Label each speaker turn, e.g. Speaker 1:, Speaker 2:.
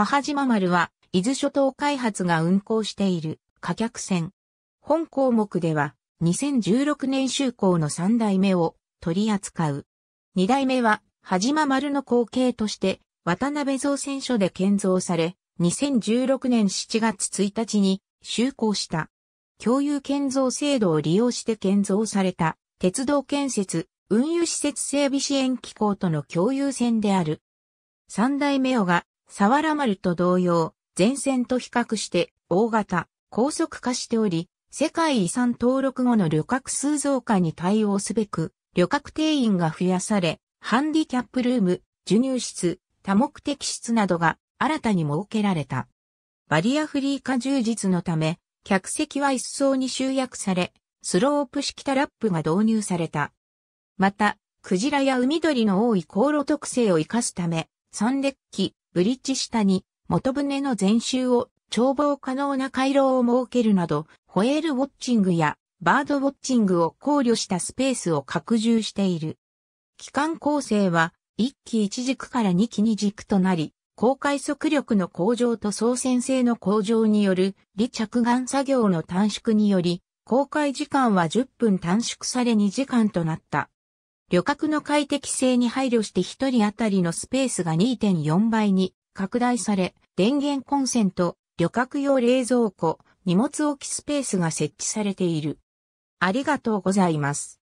Speaker 1: 母島丸は、伊豆諸島開発が運航している貨客船。本項目では、2016年就航の3代目を取り扱う。2代目は、はじま丸の後継として、渡辺造船所で建造され、2016年7月1日に就航した。共有建造制度を利用して建造された、鉄道建設、運輸施設整備支援機構との共有船である。3代目をが、サワラ丸と同様、前線と比較して大型、高速化しており、世界遺産登録後の旅客数増加に対応すべく、旅客定員が増やされ、ハンディキャップルーム、授乳室、多目的室などが新たに設けられた。バリアフリー化充実のため、客席は一層に集約され、スロープ式タラップが導入された。また、クジラや海鳥の多い航路特性を活かすため、三列機、ブリッジ下に元船の全周を眺望可能な回廊を設けるなど、ホエールウォッチングやバードウォッチングを考慮したスペースを拡充している。機関構成は1機1軸から2機2軸となり、航海速力の向上と操船性の向上による離着岸作業の短縮により、公開時間は10分短縮され2時間となった。旅客の快適性に配慮して1人当たりのスペースが2.4倍に拡大され、電源コンセント、旅客用冷蔵庫、荷物置きスペースが設置されている。ありがとうございます。